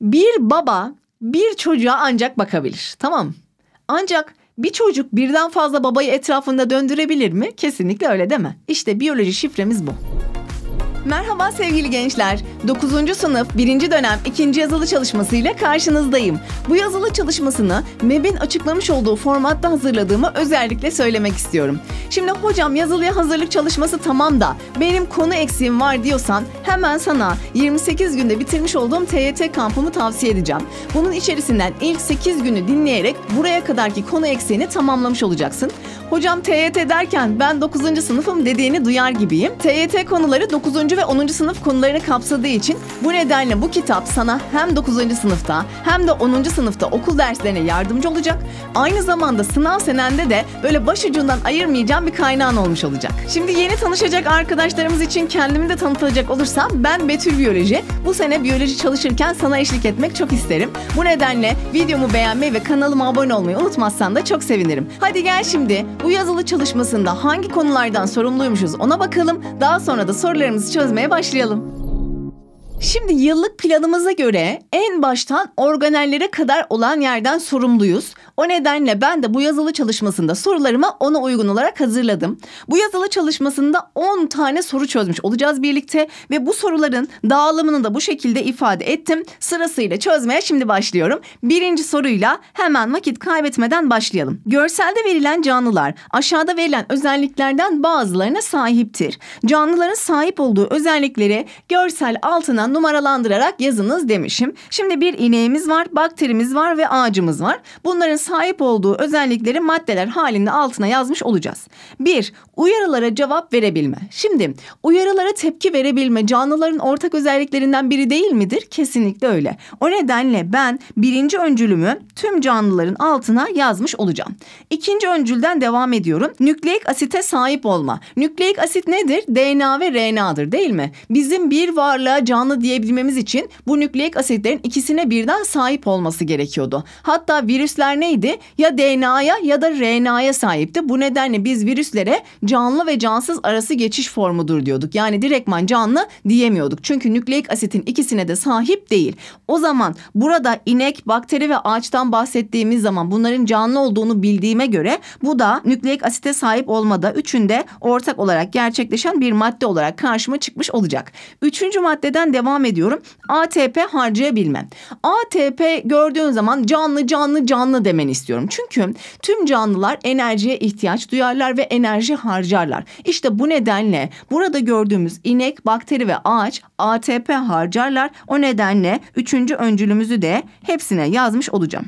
Bir baba bir çocuğa ancak bakabilir. Tamam. Ancak bir çocuk birden fazla babayı etrafında döndürebilir mi? Kesinlikle öyle deme. İşte biyoloji şifremiz bu. Merhaba sevgili gençler. 9. sınıf 1. dönem 2. yazılı çalışmasıyla karşınızdayım. Bu yazılı çalışmasını MEB'in açıklamış olduğu formatta hazırladığımı özellikle söylemek istiyorum. Şimdi hocam yazılıya hazırlık çalışması tamam da benim konu eksiğim var diyorsan hemen sana 28 günde bitirmiş olduğum TYT kampımı tavsiye edeceğim. Bunun içerisinden ilk 8 günü dinleyerek buraya kadarki konu eksiğini tamamlamış olacaksın. Hocam TYT derken ben 9. sınıfım dediğini duyar gibiyim. TYT konuları 9. ve 10. sınıf konularını kapsadığı için bu nedenle bu kitap sana hem 9. sınıfta hem de 10. sınıfta okul derslerine yardımcı olacak. Aynı zamanda sınav senende de böyle başucundan ayırmayacağım bir kaynağın olmuş olacak. Şimdi yeni tanışacak arkadaşlarımız için kendimi de tanıtacak olursam ben Betül Biyoloji. Bu sene biyoloji çalışırken sana eşlik etmek çok isterim. Bu nedenle videomu beğenmeyi ve kanalıma abone olmayı unutmazsan da çok sevinirim. Hadi gel şimdi bu yazılı çalışmasında hangi konulardan sorumluymuşuz ona bakalım. Daha sonra da sorularımızı çözmeye başlayalım. Şimdi yıllık planımıza göre en baştan organellere kadar olan yerden sorumluyuz. O nedenle ben de bu yazılı çalışmasında sorularımı ona uygun olarak hazırladım. Bu yazılı çalışmasında 10 tane soru çözmüş olacağız birlikte ve bu soruların dağılımını da bu şekilde ifade ettim. Sırasıyla çözmeye şimdi başlıyorum. Birinci soruyla hemen vakit kaybetmeden başlayalım. Görselde verilen canlılar aşağıda verilen özelliklerden bazılarına sahiptir. Canlıların sahip olduğu özellikleri görsel altına numaralandırarak yazınız demişim. Şimdi bir ineğimiz var, bakterimiz var ve ağacımız var. Bunların sahip olduğu özellikleri maddeler halinde altına yazmış olacağız. 1. Uyarılara cevap verebilme. Şimdi uyarılara tepki verebilme canlıların ortak özelliklerinden biri değil midir? Kesinlikle öyle. O nedenle ben birinci öncülümü tüm canlıların altına yazmış olacağım. İkinci öncülden devam ediyorum. Nükleik asite sahip olma. Nükleik asit nedir? DNA ve RNA'dır değil mi? Bizim bir varlığa canlı diyebilmemiz için bu nükleik asitlerin ikisine birden sahip olması gerekiyordu. Hatta virüsler neydi? Ya DNA'ya ya da RNA'ya sahipti. Bu nedenle biz virüslere canlı ve cansız arası geçiş formudur diyorduk. Yani direktman canlı diyemiyorduk. Çünkü nükleik asitin ikisine de sahip değil. O zaman burada inek, bakteri ve ağaçtan bahsettiğimiz zaman bunların canlı olduğunu bildiğime göre bu da nükleik asite sahip olmada üçünde ortak olarak gerçekleşen bir madde olarak karşıma çıkmış olacak. Üçüncü maddeden devam ediyorum. ATP harcayabilmem. ATP gördüğün zaman canlı canlı canlı demeni istiyorum. Çünkü tüm canlılar enerjiye ihtiyaç duyarlar ve enerji harcayabilirler harcarlar. İşte bu nedenle burada gördüğümüz inek, bakteri ve ağaç ATP harcarlar. O nedenle üçüncü öncülümüzü de hepsine yazmış olacağım.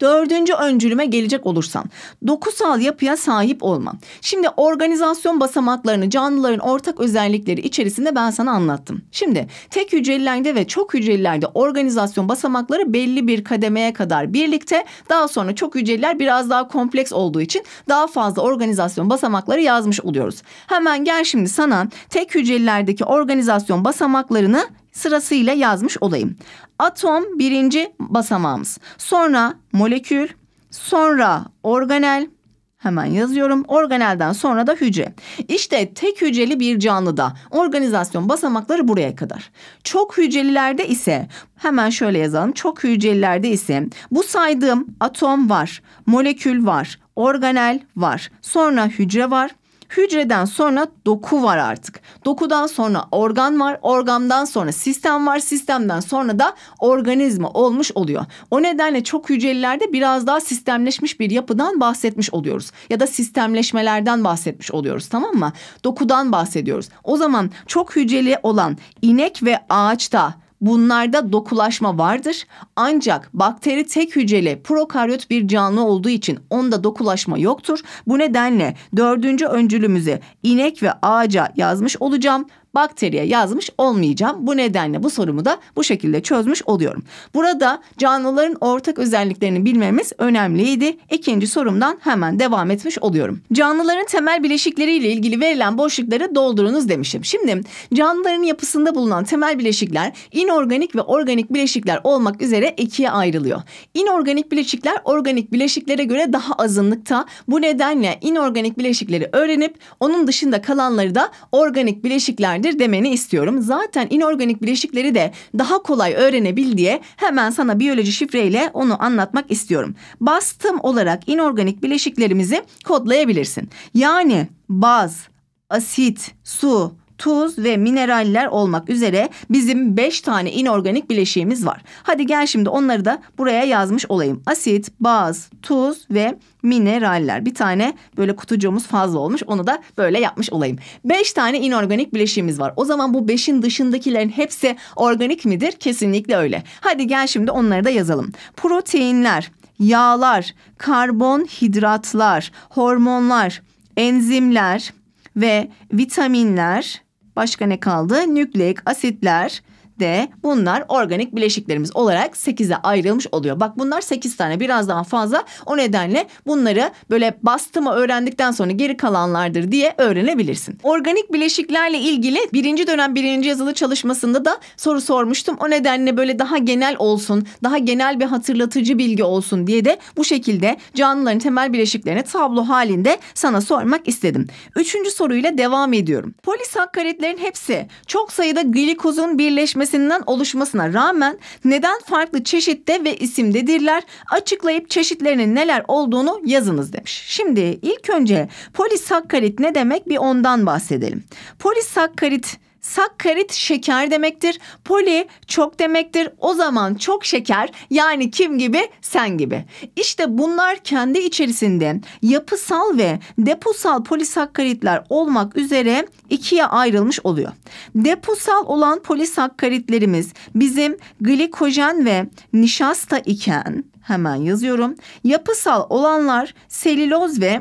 Dördüncü öncülüme gelecek olursam dokusal yapıya sahip olma. Şimdi organizasyon basamaklarını canlıların ortak özellikleri içerisinde ben sana anlattım. Şimdi tek hücrelilerde ve çok hücrelilerde organizasyon basamakları belli bir kademeye kadar birlikte daha sonra çok hücreliler biraz daha kompleks olduğu için daha fazla organizasyon basamakları yazmış oluyoruz. Hemen gel şimdi sana tek hücrelilerdeki organizasyon basamaklarını sırasıyla yazmış olayım. Atom birinci basamağımız. Sonra molekül, sonra organel, Hemen yazıyorum. Organelden sonra da hücre. İşte tek hücreli bir canlıda organizasyon basamakları buraya kadar. Çok hücrelilerde ise hemen şöyle yazalım. Çok hücrelilerde ise bu saydığım atom var, molekül var, organel var, sonra hücre var, Hücreden sonra doku var artık. Dokudan sonra organ var, organdan sonra sistem var, sistemden sonra da organizma olmuş oluyor. O nedenle çok hücrelilerde biraz daha sistemleşmiş bir yapıdan bahsetmiş oluyoruz. Ya da sistemleşmelerden bahsetmiş oluyoruz tamam mı? Dokudan bahsediyoruz. O zaman çok hücreli olan inek ve ağaçta Bunlarda dokulaşma vardır ancak bakteri tek hücreli prokaryot bir canlı olduğu için onda dokulaşma yoktur. Bu nedenle dördüncü öncülümüzü inek ve ağaca yazmış olacağım bakteriye yazmış olmayacağım. Bu nedenle bu sorumu da bu şekilde çözmüş oluyorum. Burada canlıların ortak özelliklerini bilmemiz önemliydi. İkinci sorumdan hemen devam etmiş oluyorum. Canlıların temel bileşikleriyle ilgili verilen boşlukları doldurunuz demişim. Şimdi canlıların yapısında bulunan temel bileşikler inorganik ve organik bileşikler olmak üzere ikiye ayrılıyor. İnorganik bileşikler organik bileşiklere göre daha azınlıkta. Bu nedenle inorganik bileşikleri öğrenip onun dışında kalanları da organik bileşiklerde nedir demeni istiyorum. Zaten inorganik bileşikleri de daha kolay öğrenebil diye hemen sana biyoloji şifreyle onu anlatmak istiyorum. Bastım olarak inorganik bileşiklerimizi kodlayabilirsin. Yani baz, asit, su, tuz ve mineraller olmak üzere bizim 5 tane inorganik bileşiğimiz var. Hadi gel şimdi onları da buraya yazmış olayım. Asit, baz, tuz ve mineraller. Bir tane böyle kutucuğumuz fazla olmuş. Onu da böyle yapmış olayım. 5 tane inorganik bileşiğimiz var. O zaman bu 5'in dışındakilerin hepsi organik midir? Kesinlikle öyle. Hadi gel şimdi onları da yazalım. Proteinler, yağlar, karbonhidratlar, hormonlar, enzimler ve vitaminler Başka ne kaldı? Nükleik asitler, de bunlar organik bileşiklerimiz olarak 8'e ayrılmış oluyor. Bak bunlar 8 tane biraz daha fazla. O nedenle bunları böyle bastıma öğrendikten sonra geri kalanlardır diye öğrenebilirsin. Organik bileşiklerle ilgili birinci dönem birinci yazılı çalışmasında da soru sormuştum. O nedenle böyle daha genel olsun, daha genel bir hatırlatıcı bilgi olsun diye de bu şekilde canlıların temel bileşiklerini tablo halinde sana sormak istedim. Üçüncü soruyla devam ediyorum. Polisakkaritlerin hepsi çok sayıda glikozun birleşmesi sözleşmesinden oluşmasına rağmen neden farklı çeşitte ve isimdedirler açıklayıp çeşitlerinin neler olduğunu yazınız demiş. Şimdi ilk önce polisakkarit ne demek bir ondan bahsedelim. Polisakkarit Sakkarit şeker demektir. Poli çok demektir. O zaman çok şeker yani kim gibi sen gibi. İşte bunlar kendi içerisinde yapısal ve deposal polisakkaritler olmak üzere ikiye ayrılmış oluyor. Deposal olan polisakkaritlerimiz bizim glikojen ve nişasta iken hemen yazıyorum. Yapısal olanlar selüloz ve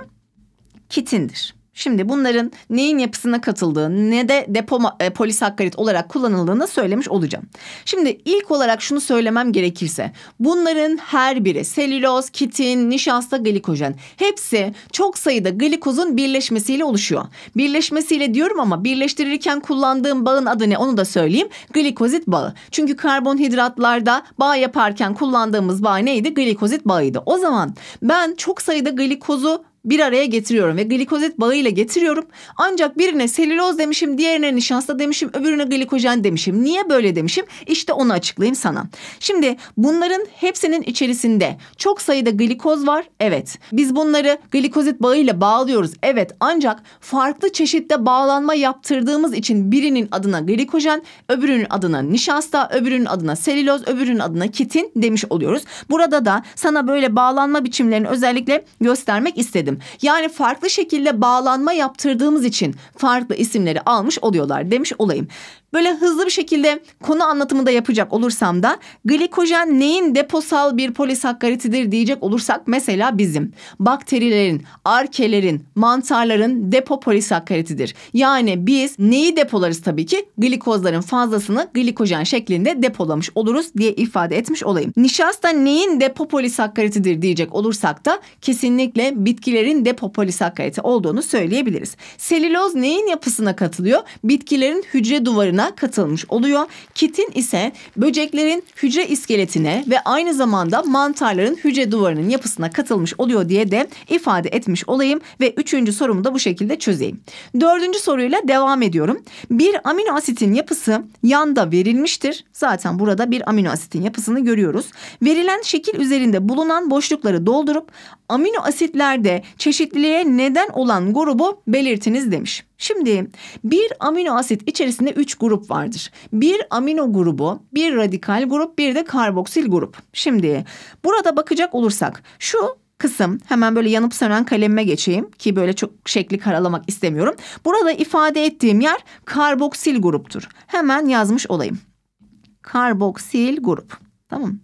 kitindir. Şimdi bunların neyin yapısına katıldığı ne de depo e, polisakkarit olarak kullanıldığını söylemiş olacağım. Şimdi ilk olarak şunu söylemem gerekirse bunların her biri selüloz, kitin, nişasta, glikojen hepsi çok sayıda glikozun birleşmesiyle oluşuyor. Birleşmesiyle diyorum ama birleştirirken kullandığım bağın adı ne onu da söyleyeyim. Glikozit bağı. Çünkü karbonhidratlarda bağ yaparken kullandığımız bağ neydi? Glikozit bağıydı. O zaman ben çok sayıda glikozu bir araya getiriyorum ve glikozit bağıyla getiriyorum. Ancak birine selüloz demişim, diğerine nişasta demişim, öbürüne glikojen demişim. Niye böyle demişim? İşte onu açıklayayım sana. Şimdi bunların hepsinin içerisinde çok sayıda glikoz var. Evet. Biz bunları glikozit bağıyla bağlıyoruz. Evet. Ancak farklı çeşitte bağlanma yaptırdığımız için birinin adına glikojen, öbürünün adına nişasta, öbürünün adına selüloz, öbürünün adına kitin demiş oluyoruz. Burada da sana böyle bağlanma biçimlerini özellikle göstermek istedim dedim. Yani farklı şekilde bağlanma yaptırdığımız için farklı isimleri almış oluyorlar demiş olayım. Böyle hızlı bir şekilde konu anlatımı da yapacak olursam da glikojen neyin deposal bir polisakkaritidir diyecek olursak mesela bizim bakterilerin, arkelerin, mantarların depo polisakkaritidir. Yani biz neyi depolarız tabii ki? Glikozların fazlasını glikojen şeklinde depolamış oluruz diye ifade etmiş olayım. Nişasta neyin depo polisakkaritidir diyecek olursak da kesinlikle bitkilerin depo polisakkariti olduğunu söyleyebiliriz. Selüloz neyin yapısına katılıyor? Bitkilerin hücre duvarına grubuna katılmış oluyor. Kitin ise böceklerin hücre iskeletine ve aynı zamanda mantarların hücre duvarının yapısına katılmış oluyor diye de ifade etmiş olayım ve üçüncü sorumu da bu şekilde çözeyim. Dördüncü soruyla devam ediyorum. Bir amino asitin yapısı yanda verilmiştir. Zaten burada bir amino asitin yapısını görüyoruz. Verilen şekil üzerinde bulunan boşlukları doldurup amino asitlerde çeşitliliğe neden olan grubu belirtiniz demiş. Şimdi bir amino asit içerisinde 3 grup vardır. Bir amino grubu, bir radikal grup, bir de karboksil grup. Şimdi burada bakacak olursak şu kısım hemen böyle yanıp sönen kalemime geçeyim ki böyle çok şekli karalamak istemiyorum. Burada ifade ettiğim yer karboksil gruptur. Hemen yazmış olayım. Karboksil grup. Tamam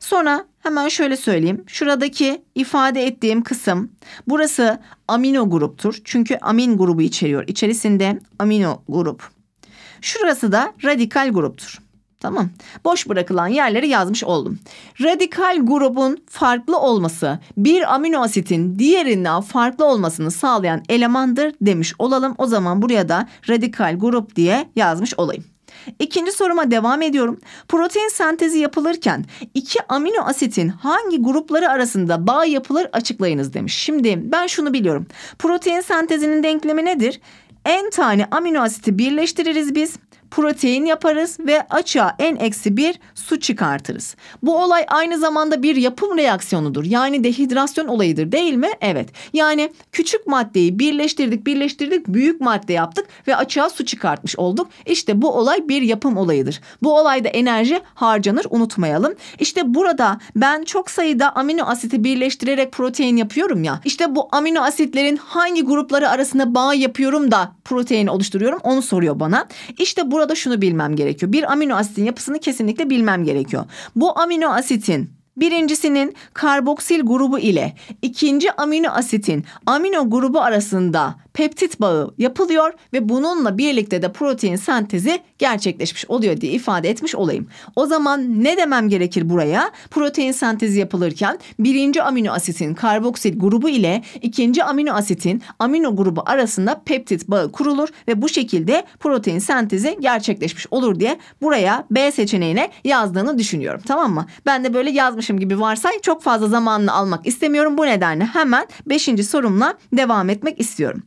Sonra hemen şöyle söyleyeyim. Şuradaki ifade ettiğim kısım burası amino gruptur. Çünkü amin grubu içeriyor. İçerisinde amino grup. Şurası da radikal gruptur. Tamam. Boş bırakılan yerleri yazmış oldum. Radikal grubun farklı olması bir amino asitin diğerinden farklı olmasını sağlayan elemandır demiş olalım. O zaman buraya da radikal grup diye yazmış olayım. İkinci soruma devam ediyorum. Protein sentezi yapılırken iki amino asitin hangi grupları arasında bağ yapılır açıklayınız demiş. Şimdi ben şunu biliyorum. Protein sentezinin denklemi nedir? En tane amino asiti birleştiririz biz protein yaparız ve açığa en eksi bir su çıkartırız. Bu olay aynı zamanda bir yapım reaksiyonudur. Yani dehidrasyon olayıdır değil mi? Evet. Yani küçük maddeyi birleştirdik birleştirdik büyük madde yaptık ve açığa su çıkartmış olduk. İşte bu olay bir yapım olayıdır. Bu olayda enerji harcanır unutmayalım. İşte burada ben çok sayıda amino asiti birleştirerek protein yapıyorum ya. İşte bu amino asitlerin hangi grupları arasında bağ yapıyorum da protein oluşturuyorum onu soruyor bana. İşte burada burada şunu bilmem gerekiyor. Bir amino asitin yapısını kesinlikle bilmem gerekiyor. Bu amino asitin Birincisinin karboksil grubu ile ikinci amino asitin amino grubu arasında peptit bağı yapılıyor ve bununla birlikte de protein sentezi gerçekleşmiş oluyor diye ifade etmiş olayım. O zaman ne demem gerekir buraya? Protein sentezi yapılırken birinci amino asitin karboksil grubu ile ikinci amino asitin amino grubu arasında peptit bağı kurulur ve bu şekilde protein sentezi gerçekleşmiş olur diye buraya B seçeneğine yazdığını düşünüyorum. Tamam mı? Ben de böyle yazmış anlatmışım gibi varsay çok fazla zamanını almak istemiyorum. Bu nedenle hemen beşinci sorumla devam etmek istiyorum.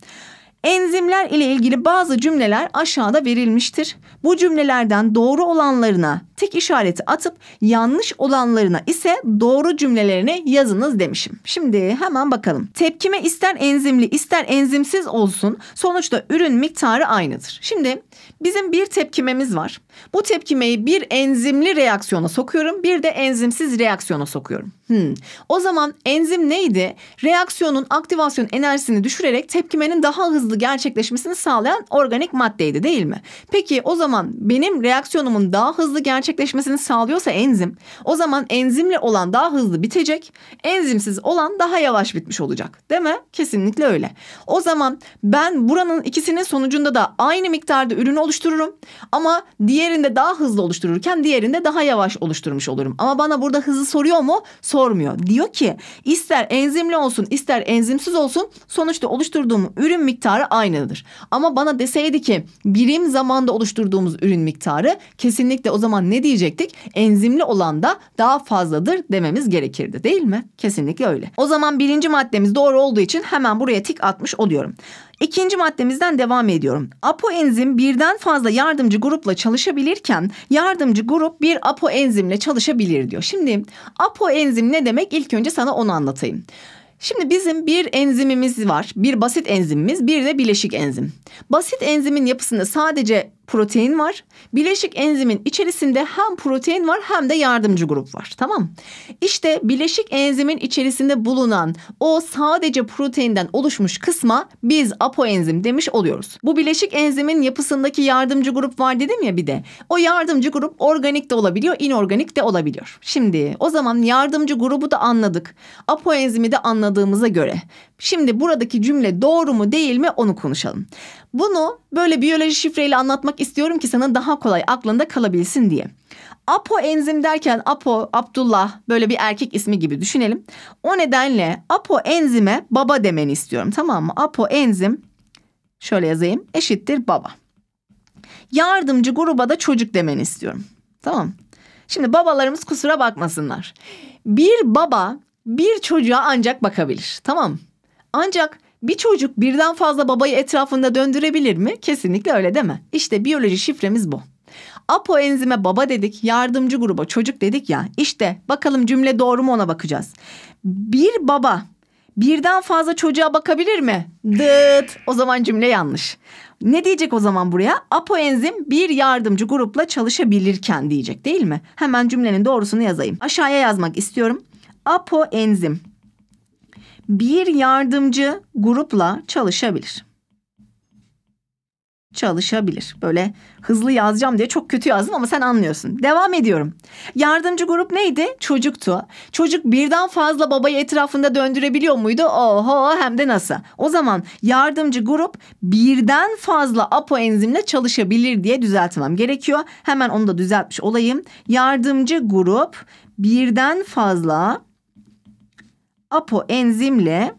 Enzimler ile ilgili bazı cümleler aşağıda verilmiştir. Bu cümlelerden doğru olanlarına tik işareti atıp yanlış olanlarına ise doğru cümlelerini yazınız demişim. Şimdi hemen bakalım. Tepkime ister enzimli ister enzimsiz olsun sonuçta ürün miktarı aynıdır. Şimdi bizim bir tepkimemiz var. Bu tepkimeyi bir enzimli reaksiyona sokuyorum bir de enzimsiz reaksiyona sokuyorum. Hmm. O zaman enzim neydi? Reaksiyonun aktivasyon enerjisini düşürerek tepkimenin daha hızlı gerçekleşmesini sağlayan organik maddeydi değil mi? Peki o zaman benim reaksiyonumun daha hızlı gerçekleşmesini gerçekleşmesini sağlıyorsa enzim o zaman enzimle olan daha hızlı bitecek. Enzimsiz olan daha yavaş bitmiş olacak. Değil mi? Kesinlikle öyle. O zaman ben buranın ikisinin sonucunda da aynı miktarda ürünü oluştururum ama diğerinde daha hızlı oluştururken diğerinde daha yavaş oluşturmuş olurum. Ama bana burada hızı soruyor mu? Sormuyor. Diyor ki ister enzimli olsun ister enzimsiz olsun sonuçta oluşturduğum ürün miktarı aynıdır. Ama bana deseydi ki birim zamanda oluşturduğumuz ürün miktarı kesinlikle o zaman ne ne diyecektik? Enzimli olan da daha fazladır dememiz gerekirdi değil mi? Kesinlikle öyle. O zaman birinci maddemiz doğru olduğu için hemen buraya tik atmış oluyorum. İkinci maddemizden devam ediyorum. Apoenzim birden fazla yardımcı grupla çalışabilirken yardımcı grup bir apoenzimle çalışabilir diyor. Şimdi apoenzim ne demek? İlk önce sana onu anlatayım. Şimdi bizim bir enzimimiz var. Bir basit enzimimiz, bir de bileşik enzim. Basit enzimin yapısında sadece protein var. Bileşik enzimin içerisinde hem protein var hem de yardımcı grup var. Tamam. İşte bileşik enzimin içerisinde bulunan o sadece proteinden oluşmuş kısma biz apoenzim demiş oluyoruz. Bu bileşik enzimin yapısındaki yardımcı grup var dedim ya bir de. O yardımcı grup organik de olabiliyor, inorganik de olabiliyor. Şimdi o zaman yardımcı grubu da anladık. Apoenzimi de anladığımıza göre. Şimdi buradaki cümle doğru mu değil mi onu konuşalım. Bunu böyle biyoloji şifreyle anlatmak istiyorum ki sana daha kolay aklında kalabilsin diye. Apo enzim derken Apo, Abdullah böyle bir erkek ismi gibi düşünelim. O nedenle Apo enzime baba demeni istiyorum tamam mı? Apo enzim şöyle yazayım eşittir baba. Yardımcı gruba da çocuk demeni istiyorum. Tamam Şimdi babalarımız kusura bakmasınlar. Bir baba bir çocuğa ancak bakabilir tamam Ancak bir çocuk birden fazla babayı etrafında döndürebilir mi? Kesinlikle öyle deme. İşte biyoloji şifremiz bu. Apo enzime baba dedik, yardımcı gruba çocuk dedik ya. İşte bakalım cümle doğru mu ona bakacağız. Bir baba birden fazla çocuğa bakabilir mi? Dıt. O zaman cümle yanlış. Ne diyecek o zaman buraya? Apoenzim bir yardımcı grupla çalışabilirken diyecek değil mi? Hemen cümlenin doğrusunu yazayım. Aşağıya yazmak istiyorum. Apoenzim bir yardımcı grupla çalışabilir. Çalışabilir. Böyle hızlı yazacağım diye çok kötü yazdım ama sen anlıyorsun. Devam ediyorum. Yardımcı grup neydi? Çocuktu. Çocuk birden fazla babayı etrafında döndürebiliyor muydu? Oho hem de nasıl? O zaman yardımcı grup birden fazla apo enzimle çalışabilir diye düzeltmem gerekiyor. Hemen onu da düzeltmiş olayım. Yardımcı grup birden fazla apoenzimle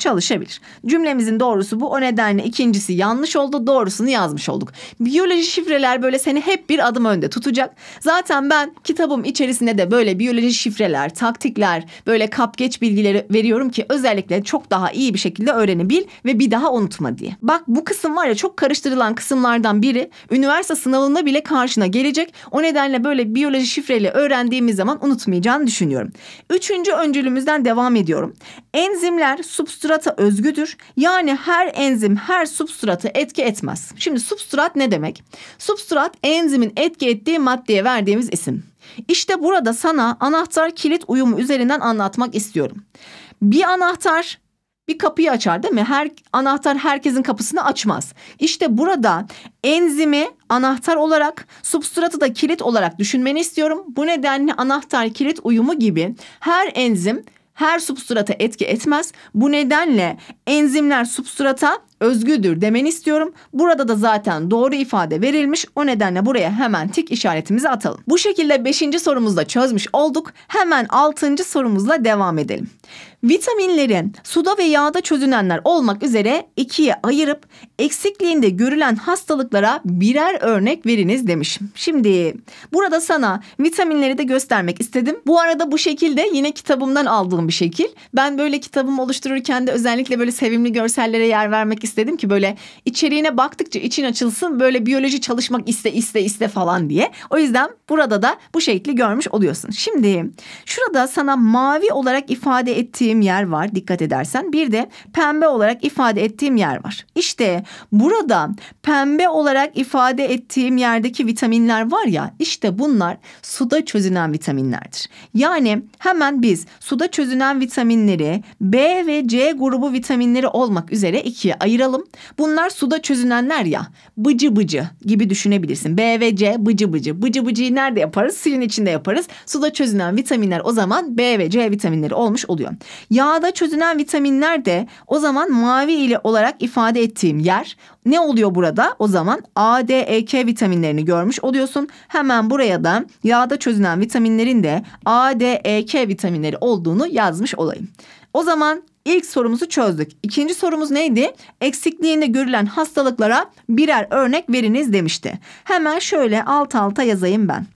çalışabilir. Cümlemizin doğrusu bu. O nedenle ikincisi yanlış oldu. Doğrusunu yazmış olduk. Biyoloji şifreler böyle seni hep bir adım önde tutacak. Zaten ben kitabım içerisinde de böyle biyoloji şifreler, taktikler, böyle kap geç bilgileri veriyorum ki özellikle çok daha iyi bir şekilde öğrenebil ve bir daha unutma diye. Bak bu kısım var ya çok karıştırılan kısımlardan biri. Üniversite sınavında bile karşına gelecek. O nedenle böyle biyoloji şifreyle öğrendiğimiz zaman unutmayacağını düşünüyorum. Üçüncü öncülümüzden devam ediyorum. Enzimler, substrat substrata özgüdür. Yani her enzim her substratı etki etmez. Şimdi substrat ne demek? Substrat enzimin etki ettiği maddeye verdiğimiz isim. İşte burada sana anahtar kilit uyumu üzerinden anlatmak istiyorum. Bir anahtar bir kapıyı açar değil mi? Her anahtar herkesin kapısını açmaz. İşte burada enzimi anahtar olarak, substratı da kilit olarak düşünmeni istiyorum. Bu nedenle anahtar kilit uyumu gibi her enzim her substrata etki etmez. Bu nedenle enzimler substrata özgüdür demeni istiyorum. Burada da zaten doğru ifade verilmiş. O nedenle buraya hemen tik işaretimizi atalım. Bu şekilde 5. sorumuzu da çözmüş olduk. Hemen 6. sorumuzla devam edelim. Vitaminlerin suda ve yağda çözünenler olmak üzere ikiye ayırıp eksikliğinde görülen hastalıklara birer örnek veriniz demiş. Şimdi burada sana vitaminleri de göstermek istedim. Bu arada bu şekilde yine kitabımdan aldığım bir şekil. Ben böyle kitabımı oluştururken de özellikle böyle sevimli görsellere yer vermek istedim ki böyle içeriğine baktıkça için açılsın böyle biyoloji çalışmak iste iste iste falan diye. O yüzden burada da bu şekli görmüş oluyorsun. Şimdi şurada sana mavi olarak ifade ettiğim ettiğim yer var dikkat edersen. Bir de pembe olarak ifade ettiğim yer var. İşte burada pembe olarak ifade ettiğim yerdeki vitaminler var ya işte bunlar suda çözünen vitaminlerdir. Yani hemen biz suda çözünen vitaminleri B ve C grubu vitaminleri olmak üzere ikiye ayıralım. Bunlar suda çözünenler ya bıcı bıcı gibi düşünebilirsin. B ve C bıcı bıcı. Bıcı bıcıyı nerede yaparız? Suyun içinde yaparız. Suda çözünen vitaminler o zaman B ve C vitaminleri olmuş oluyor. Yağda çözünen vitaminler de o zaman mavi ile olarak ifade ettiğim yer ne oluyor burada? O zaman A, D, E, K vitaminlerini görmüş oluyorsun. Hemen buraya da yağda çözünen vitaminlerin de A, D, E, K vitaminleri olduğunu yazmış olayım. O zaman ilk sorumuzu çözdük. İkinci sorumuz neydi? Eksikliğinde görülen hastalıklara birer örnek veriniz demişti. Hemen şöyle alt alta yazayım ben.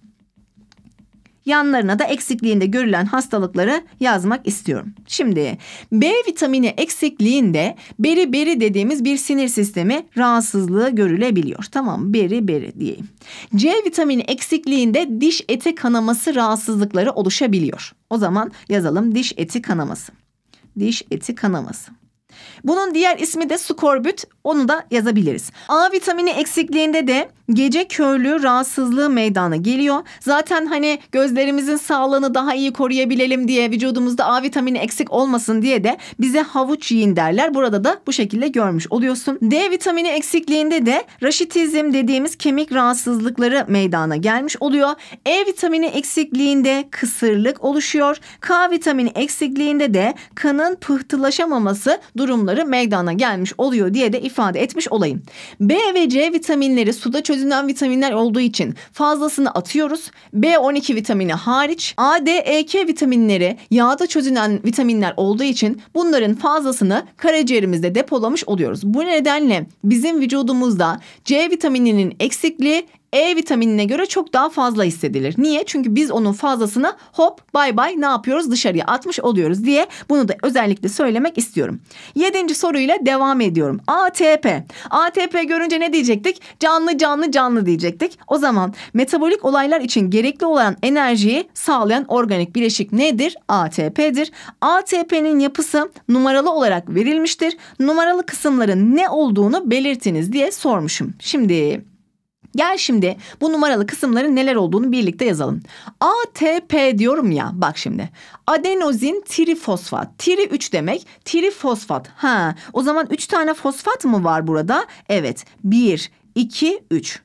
Yanlarına da eksikliğinde görülen hastalıkları yazmak istiyorum. Şimdi B vitamini eksikliğinde beri beri dediğimiz bir sinir sistemi rahatsızlığı görülebiliyor. Tamam beri beri diyeyim. C vitamini eksikliğinde diş eti kanaması rahatsızlıkları oluşabiliyor. O zaman yazalım diş eti kanaması. Diş eti kanaması. Bunun diğer ismi de skorbüt. Onu da yazabiliriz. A vitamini eksikliğinde de gece körlüğü rahatsızlığı meydana geliyor. Zaten hani gözlerimizin sağlığını daha iyi koruyabilelim diye vücudumuzda A vitamini eksik olmasın diye de bize havuç yiyin derler. Burada da bu şekilde görmüş oluyorsun. D vitamini eksikliğinde de raşitizm dediğimiz kemik rahatsızlıkları meydana gelmiş oluyor. E vitamini eksikliğinde kısırlık oluşuyor. K vitamini eksikliğinde de kanın pıhtılaşamaması durumları meydana gelmiş oluyor diye de ifade etmiş olayım. B ve C vitaminleri suda çözülüyor çözünen vitaminler olduğu için fazlasını atıyoruz. B12 vitamini hariç A, D, E, K vitaminleri yağda çözünen vitaminler olduğu için bunların fazlasını karaciğerimizde depolamış oluyoruz. Bu nedenle bizim vücudumuzda C vitamininin eksikliği e vitaminine göre çok daha fazla hissedilir. Niye? Çünkü biz onun fazlasını hop bay bay ne yapıyoruz dışarıya atmış oluyoruz diye bunu da özellikle söylemek istiyorum. Yedinci soruyla devam ediyorum. ATP. ATP görünce ne diyecektik? Canlı canlı canlı diyecektik. O zaman metabolik olaylar için gerekli olan enerjiyi sağlayan organik bileşik nedir? ATP'dir. ATP'nin yapısı numaralı olarak verilmiştir. Numaralı kısımların ne olduğunu belirtiniz diye sormuşum. Şimdi Gel şimdi bu numaralı kısımların neler olduğunu birlikte yazalım. ATP diyorum ya bak şimdi. Adenozin trifosfat. Tri 3 demek trifosfat. Ha, o zaman 3 tane fosfat mı var burada? Evet 1, 2, 3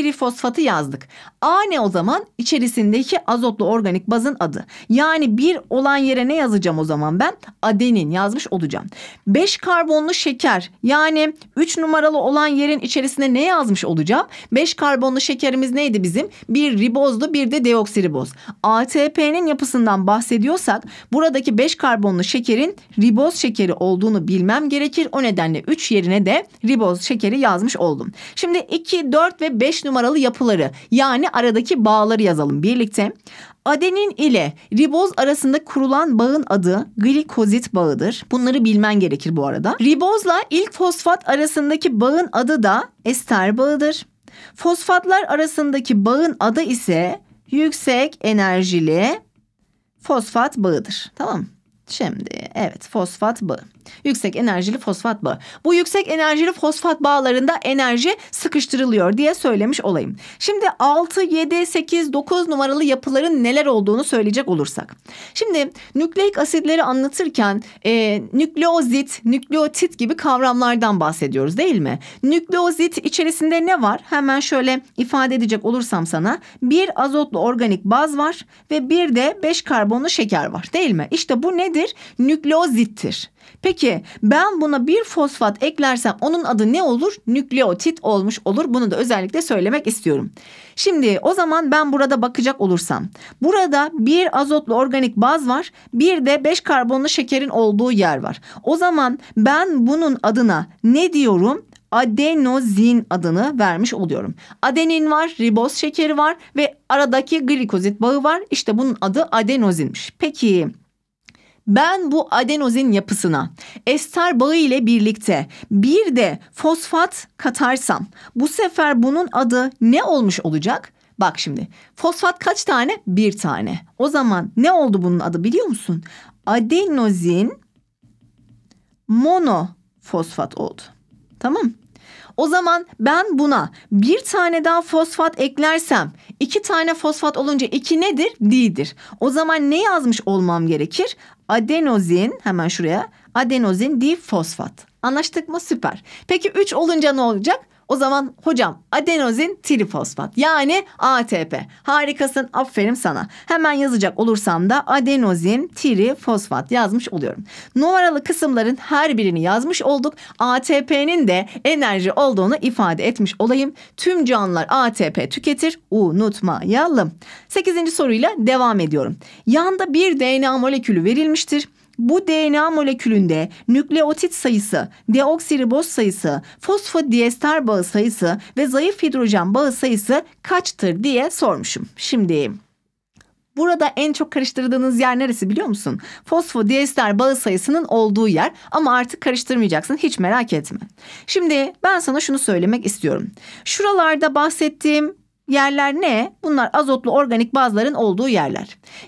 trifosfatı yazdık. A ne o zaman? İçerisindeki azotlu organik bazın adı. Yani bir olan yere ne yazacağım o zaman ben? Adenin yazmış olacağım. 5 karbonlu şeker yani 3 numaralı olan yerin içerisine ne yazmış olacağım? 5 karbonlu şekerimiz neydi bizim? Bir ribozlu bir de deoksiriboz. ATP'nin yapısından bahsediyorsak buradaki 5 karbonlu şekerin riboz şekeri olduğunu bilmem gerekir. O nedenle 3 yerine de riboz şekeri yazmış oldum. Şimdi 2, 4 ve 5 numaralı yapıları yani aradaki bağları yazalım birlikte. Adenin ile riboz arasında kurulan bağın adı glikozit bağıdır. Bunları bilmen gerekir bu arada. Ribozla ilk fosfat arasındaki bağın adı da ester bağıdır. Fosfatlar arasındaki bağın adı ise yüksek enerjili fosfat bağıdır. Tamam Şimdi evet fosfat bağı. Yüksek enerjili fosfat bağı. Bu yüksek enerjili fosfat bağlarında enerji sıkıştırılıyor diye söylemiş olayım. Şimdi 6, 7, 8, 9 numaralı yapıların neler olduğunu söyleyecek olursak. Şimdi nükleik asitleri anlatırken e, nükleozit, nükleotit gibi kavramlardan bahsediyoruz değil mi? Nükleozit içerisinde ne var? Hemen şöyle ifade edecek olursam sana. Bir azotlu organik baz var ve bir de 5 karbonlu şeker var değil mi? İşte bu nedir? Nükleozittir. Peki ben buna bir fosfat eklersem onun adı ne olur? Nükleotit olmuş olur. Bunu da özellikle söylemek istiyorum. Şimdi o zaman ben burada bakacak olursam. Burada bir azotlu organik baz var. Bir de beş karbonlu şekerin olduğu yer var. O zaman ben bunun adına ne diyorum? adenozin adını vermiş oluyorum. Adenin var, riboz şekeri var ve aradaki glikozit bağı var. İşte bunun adı adenozinmiş. Peki ben bu adenozin yapısına ester bağı ile birlikte bir de fosfat katarsam bu sefer bunun adı ne olmuş olacak? Bak şimdi fosfat kaç tane? Bir tane. O zaman ne oldu bunun adı biliyor musun? Adenozin monofosfat oldu. Tamam o zaman ben buna bir tane daha fosfat eklersem iki tane fosfat olunca iki nedir? D'dir. O zaman ne yazmış olmam gerekir? Adenozin hemen şuraya adenozin difosfat. Anlaştık mı? Süper. Peki 3 olunca ne olacak? O zaman hocam adenozin trifosfat yani ATP. Harikasın aferin sana. Hemen yazacak olursam da adenozin trifosfat yazmış oluyorum. Numaralı kısımların her birini yazmış olduk. ATP'nin de enerji olduğunu ifade etmiş olayım. Tüm canlılar ATP tüketir unutmayalım. sekizinci soruyla devam ediyorum. Yanda bir DNA molekülü verilmiştir. Bu DNA molekülünde nükleotit sayısı, deoksiriboz sayısı, fosfodiester bağı sayısı ve zayıf hidrojen bağı sayısı kaçtır diye sormuşum. Şimdi Burada en çok karıştırdığınız yer neresi biliyor musun? Fosfodiester bağı sayısının olduğu yer ama artık karıştırmayacaksın hiç merak etme. Şimdi ben sana şunu söylemek istiyorum. Şuralarda bahsettiğim Yerler ne? Bunlar azotlu organik bazların olduğu yerler.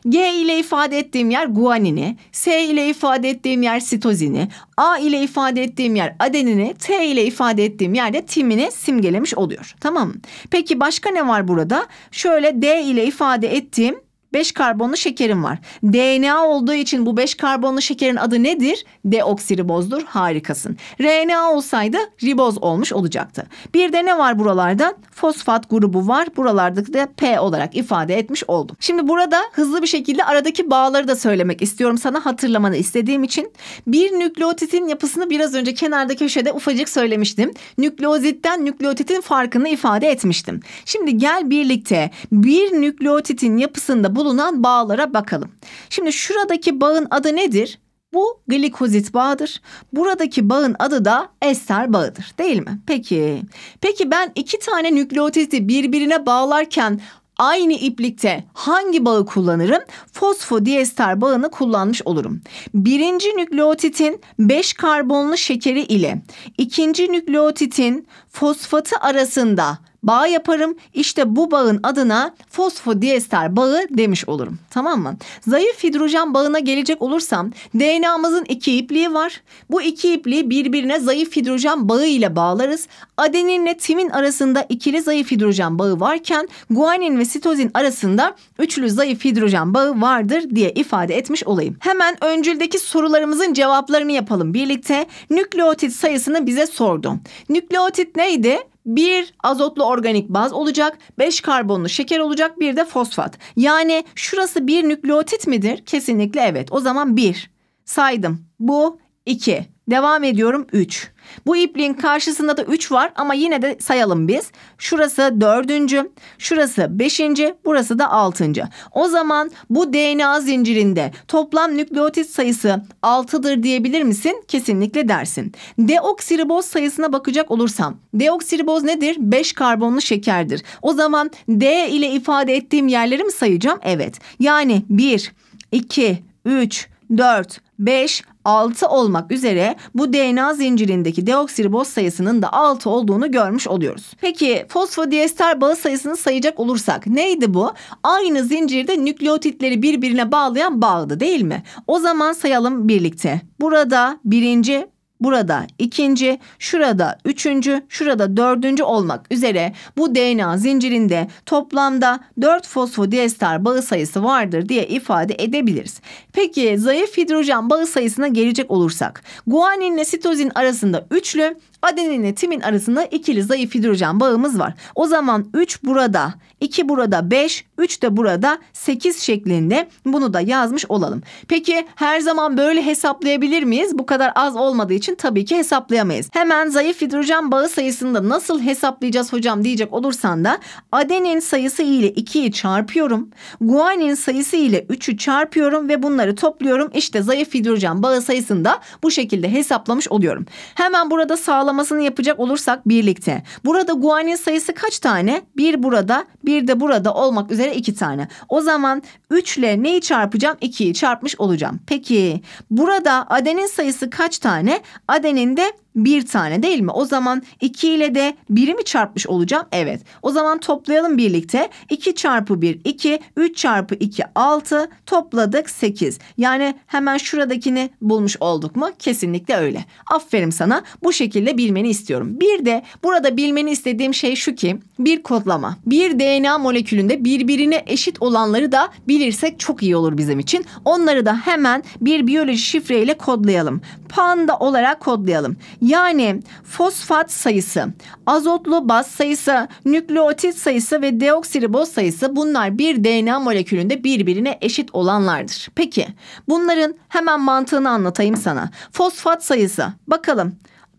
G ile ifade ettiğim yer guanini, S ile ifade ettiğim yer sitozini, A ile ifade ettiğim yer adenini, T ile ifade ettiğim yerde timini simgelemiş oluyor. Tamam mı? Peki başka ne var burada? Şöyle D ile ifade ettiğim 5 karbonlu şekerim var. DNA olduğu için bu 5 karbonlu şekerin adı nedir? Deoksiribozdur. Harikasın. RNA olsaydı riboz olmuş olacaktı. Bir de ne var buralarda? Fosfat grubu var. Buralarda da P olarak ifade etmiş oldum. Şimdi burada hızlı bir şekilde aradaki bağları da söylemek istiyorum sana hatırlamanı istediğim için. Bir nükleotitin yapısını biraz önce kenardaki köşede ufacık söylemiştim. Nükleozitten nükleotitin farkını ifade etmiştim. Şimdi gel birlikte bir nükleotitin yapısında bu bulunan bağlara bakalım. Şimdi şuradaki bağın adı nedir? Bu glikozit bağıdır. Buradaki bağın adı da ester bağıdır değil mi? Peki. Peki ben iki tane nükleotidi birbirine bağlarken aynı iplikte hangi bağı kullanırım? Fosfodiester bağını kullanmış olurum. Birinci nükleotitin 5 karbonlu şekeri ile ikinci nükleotitin fosfatı arasında bağ yaparım. İşte bu bağın adına fosfodiester bağı demiş olurum. Tamam mı? Zayıf hidrojen bağına gelecek olursam DNA'mızın iki ipliği var. Bu iki ipliği birbirine zayıf hidrojen bağı ile bağlarız. Adeninle timin arasında ikili zayıf hidrojen bağı varken guanin ve sitozin arasında üçlü zayıf hidrojen bağı vardır diye ifade etmiş olayım. Hemen öncüldeki sorularımızın cevaplarını yapalım birlikte. Nükleotit sayısını bize sordu. Nükleotit neydi? bir azotlu organik baz olacak, beş karbonlu şeker olacak, bir de fosfat. Yani şurası bir nükleotit midir? Kesinlikle evet. O zaman bir saydım. Bu iki. Devam ediyorum 3. Bu ipliğin karşısında da 3 var ama yine de sayalım biz. Şurası 4. Şurası 5. Burası da 6. O zaman bu DNA zincirinde toplam nükleotit sayısı 6'dır diyebilir misin? Kesinlikle dersin. Deoksiriboz sayısına bakacak olursam. Deoksiriboz nedir? 5 karbonlu şekerdir. O zaman D ile ifade ettiğim yerleri mi sayacağım? Evet. Yani 1, 2, 3, 4, 5, 6 olmak üzere bu DNA zincirindeki deoksiriboz sayısının da 6 olduğunu görmüş oluyoruz. Peki fosfodiester bağı sayısını sayacak olursak neydi bu? Aynı zincirde nükleotitleri birbirine bağlayan bağdı değil mi? O zaman sayalım birlikte. Burada birinci burada ikinci, şurada üçüncü, şurada dördüncü olmak üzere bu DNA zincirinde toplamda 4 fosfodiester bağı sayısı vardır diye ifade edebiliriz. Peki zayıf hidrojen bağı sayısına gelecek olursak guaninle sitozin arasında üçlü Adeninle timin arasında ikili zayıf hidrojen bağımız var. O zaman 3 burada, 2 burada 5, 3 de burada 8 şeklinde bunu da yazmış olalım. Peki her zaman böyle hesaplayabilir miyiz? Bu kadar az olmadığı için tabii ki hesaplayamayız. Hemen zayıf hidrojen bağı sayısını da nasıl hesaplayacağız hocam diyecek olursan da adenin sayısı ile 2'yi çarpıyorum. Guanin sayısı ile 3'ü çarpıyorum ve bunları topluyorum. İşte zayıf hidrojen bağı sayısını da bu şekilde hesaplamış oluyorum. Hemen burada sağlam hesaplamasını yapacak olursak birlikte. Burada guanin sayısı kaç tane? Bir burada, bir de burada olmak üzere iki tane. O zaman 3 ile neyi çarpacağım? 2'yi çarpmış olacağım. Peki burada adenin sayısı kaç tane? Adenin de bir tane değil mi? O zaman 2 ile de 1'i mi çarpmış olacağım? Evet. O zaman toplayalım birlikte. 2 çarpı 1 2, 3 çarpı 2 6, topladık 8. Yani hemen şuradakini bulmuş olduk mu? Kesinlikle öyle. Aferin sana. Bu şekilde bilmeni istiyorum. Bir de burada bilmeni istediğim şey şu ki bir kodlama. Bir DNA molekülünde birbirine eşit olanları da bilirsek çok iyi olur bizim için. Onları da hemen bir biyoloji şifreyle kodlayalım. Panda olarak kodlayalım. Yani fosfat sayısı, azotlu baz sayısı, nükleotit sayısı ve deoksiriboz sayısı bunlar bir DNA molekülünde birbirine eşit olanlardır. Peki bunların hemen mantığını anlatayım sana. Fosfat sayısı bakalım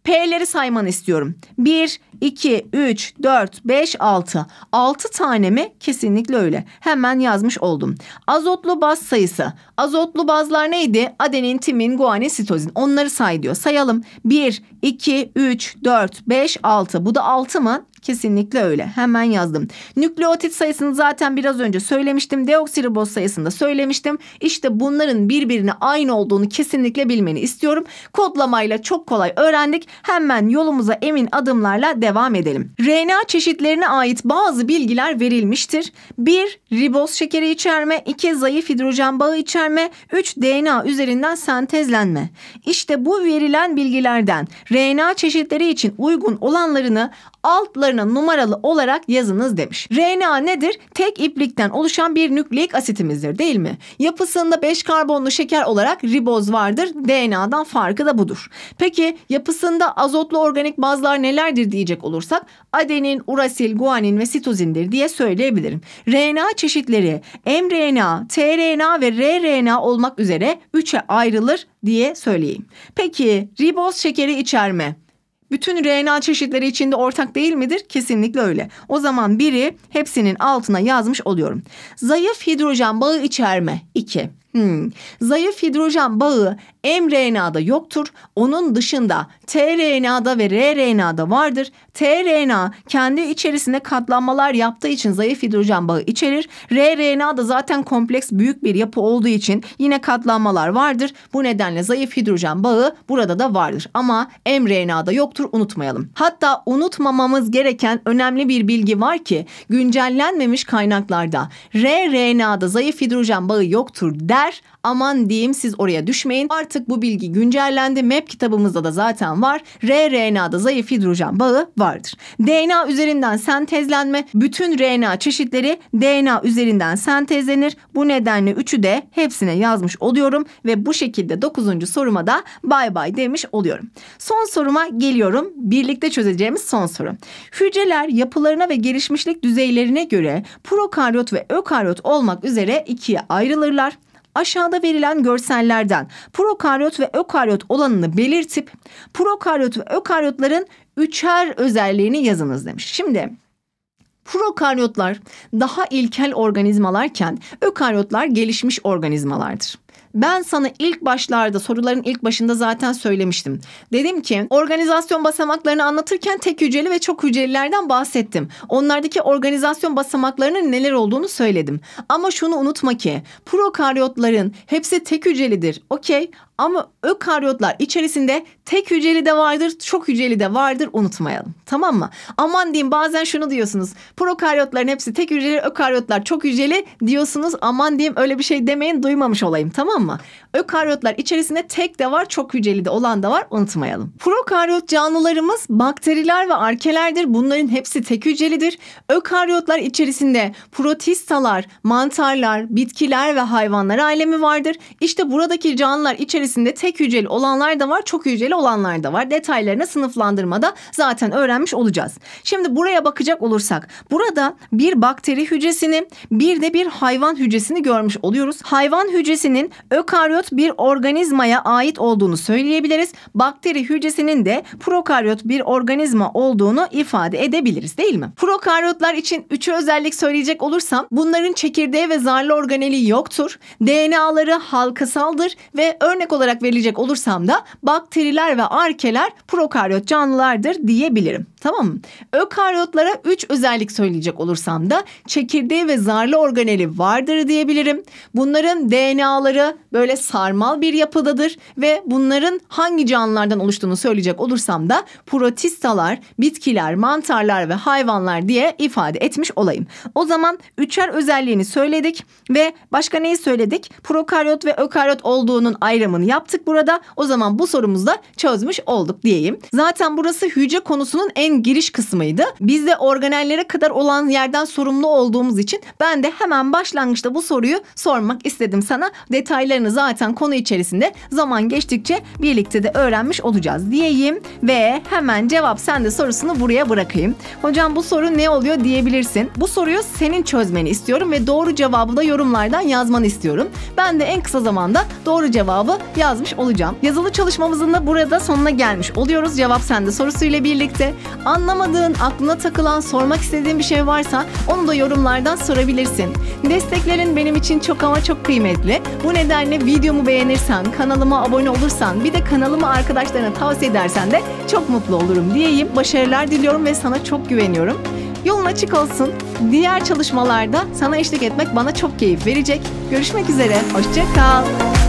P'leri saymanı istiyorum. 1, 2, 3, 4, 5, 6. 6 tane mi? Kesinlikle öyle. Hemen yazmış oldum. Azotlu baz sayısı. Azotlu bazlar neydi? Adenin, timin, guanin, sitozin. Onları say diyor. Sayalım. 1, 2, 3, 4, 5, 6. Bu da 6 mı? Kesinlikle öyle. Hemen yazdım. Nükleotit sayısını zaten biraz önce söylemiştim. Deoksiriboz sayısını da söylemiştim. İşte bunların birbirine aynı olduğunu kesinlikle bilmeni istiyorum. Kodlamayla çok kolay öğrendik. Hemen yolumuza emin adımlarla devam edelim. RNA çeşitlerine ait bazı bilgiler verilmiştir. 1. Riboz şekeri içerme. 2. Zayıf hidrojen bağı içerme. 3. DNA üzerinden sentezlenme. İşte bu verilen bilgilerden RNA çeşitleri için uygun olanlarını altlarına kenarına numaralı olarak yazınız demiş. RNA nedir? Tek iplikten oluşan bir nükleik asitimizdir değil mi? Yapısında 5 karbonlu şeker olarak riboz vardır. DNA'dan farkı da budur. Peki yapısında azotlu organik bazlar nelerdir diyecek olursak adenin, urasil, guanin ve sitozindir diye söyleyebilirim. RNA çeşitleri mRNA, tRNA ve rRNA olmak üzere 3'e ayrılır diye söyleyeyim. Peki riboz şekeri içerme bütün RNA çeşitleri içinde ortak değil midir? Kesinlikle öyle. O zaman biri hepsinin altına yazmış oluyorum. Zayıf hidrojen bağı içerme 2. Hmm. Zayıf hidrojen bağı mRNA'da yoktur. Onun dışında tRNA'da ve rRNA'da vardır. tRNA kendi içerisinde katlanmalar yaptığı için zayıf hidrojen bağı içerir. rRNA da zaten kompleks büyük bir yapı olduğu için yine katlanmalar vardır. Bu nedenle zayıf hidrojen bağı burada da vardır. Ama mRNA'da yoktur unutmayalım. Hatta unutmamamız gereken önemli bir bilgi var ki güncellenmemiş kaynaklarda rRNA'da zayıf hidrojen bağı yoktur der Aman diyeyim siz oraya düşmeyin. Artık bu bilgi güncellendi. Map kitabımızda da zaten var. RRNA'da zayıf hidrojen bağı vardır. DNA üzerinden sentezlenme. Bütün RNA çeşitleri DNA üzerinden sentezlenir. Bu nedenle üçü de hepsine yazmış oluyorum ve bu şekilde dokuzuncu soruma da bay bay demiş oluyorum. Son soruma geliyorum. Birlikte çözeceğimiz son soru. Hücreler yapılarına ve gelişmişlik düzeylerine göre prokaryot ve ökaryot olmak üzere ikiye ayrılırlar aşağıda verilen görsellerden prokaryot ve ökaryot olanını belirtip prokaryot ve ökaryotların üçer özelliğini yazınız demiş. Şimdi prokaryotlar daha ilkel organizmalarken ökaryotlar gelişmiş organizmalardır. Ben sana ilk başlarda soruların ilk başında zaten söylemiştim. Dedim ki organizasyon basamaklarını anlatırken tek hücreli ve çok hücrelilerden bahsettim. Onlardaki organizasyon basamaklarının neler olduğunu söyledim. Ama şunu unutma ki prokaryotların hepsi tek hücrelidir. Okey ama ökaryotlar içerisinde tek hücreli de vardır, çok hücreli de vardır unutmayalım. Tamam mı? Aman diyeyim bazen şunu diyorsunuz. Prokaryotların hepsi tek hücreli, ökaryotlar çok hücreli diyorsunuz. Aman diyeyim öyle bir şey demeyin duymamış olayım tamam mı? ama ökaryotlar içerisinde tek de var çok hücreli de olan da var unutmayalım. Prokaryot canlılarımız bakteriler ve arkelerdir. Bunların hepsi tek hücrelidir. Ökaryotlar içerisinde protistalar, mantarlar, bitkiler ve hayvanlar ailemi vardır. İşte buradaki canlılar içerisinde tek hücreli olanlar da var, çok hücreli olanlar da var. Detaylarını sınıflandırmada zaten öğrenmiş olacağız. Şimdi buraya bakacak olursak burada bir bakteri hücresini bir de bir hayvan hücresini görmüş oluyoruz. Hayvan hücresinin Ökaryot bir organizmaya ait olduğunu söyleyebiliriz. Bakteri hücresinin de prokaryot bir organizma olduğunu ifade edebiliriz değil mi? Prokaryotlar için üçü özellik söyleyecek olursam bunların çekirdeği ve zarlı organeli yoktur. DNA'ları halkasaldır ve örnek olarak verilecek olursam da bakteriler ve arkeler prokaryot canlılardır diyebilirim. Tamam mı? Ökaryotlara üç özellik söyleyecek olursam da çekirdeği ve zarlı organeli vardır diyebilirim. Bunların DNA'ları böyle sarmal bir yapıdadır ve bunların hangi canlılardan oluştuğunu söyleyecek olursam da protistalar, bitkiler, mantarlar ve hayvanlar diye ifade etmiş olayım. O zaman üçer özelliğini söyledik ve başka neyi söyledik? Prokaryot ve ökaryot olduğunun ayrımını yaptık burada. O zaman bu sorumuzu da çözmüş olduk diyeyim. Zaten burası hücre konusunun en işin giriş kısmıydı. Biz de organellere kadar olan yerden sorumlu olduğumuz için ben de hemen başlangıçta bu soruyu sormak istedim sana. Detaylarını zaten konu içerisinde zaman geçtikçe birlikte de öğrenmiş olacağız diyeyim ve hemen cevap sen de sorusunu buraya bırakayım. Hocam bu soru ne oluyor diyebilirsin. Bu soruyu senin çözmeni istiyorum ve doğru cevabı da yorumlardan yazmanı istiyorum. Ben de en kısa zamanda doğru cevabı yazmış olacağım. Yazılı çalışmamızın da burada sonuna gelmiş oluyoruz. Cevap sende sorusuyla birlikte. Anlamadığın, aklına takılan, sormak istediğin bir şey varsa onu da yorumlardan sorabilirsin. Desteklerin benim için çok ama çok kıymetli. Bu nedenle videomu beğenirsen, kanalıma abone olursan, bir de kanalımı arkadaşlarına tavsiye edersen de çok mutlu olurum diyeyim. Başarılar diliyorum ve sana çok güveniyorum. Yolun açık olsun. Diğer çalışmalarda sana eşlik etmek bana çok keyif verecek. Görüşmek üzere. Hoşça kal.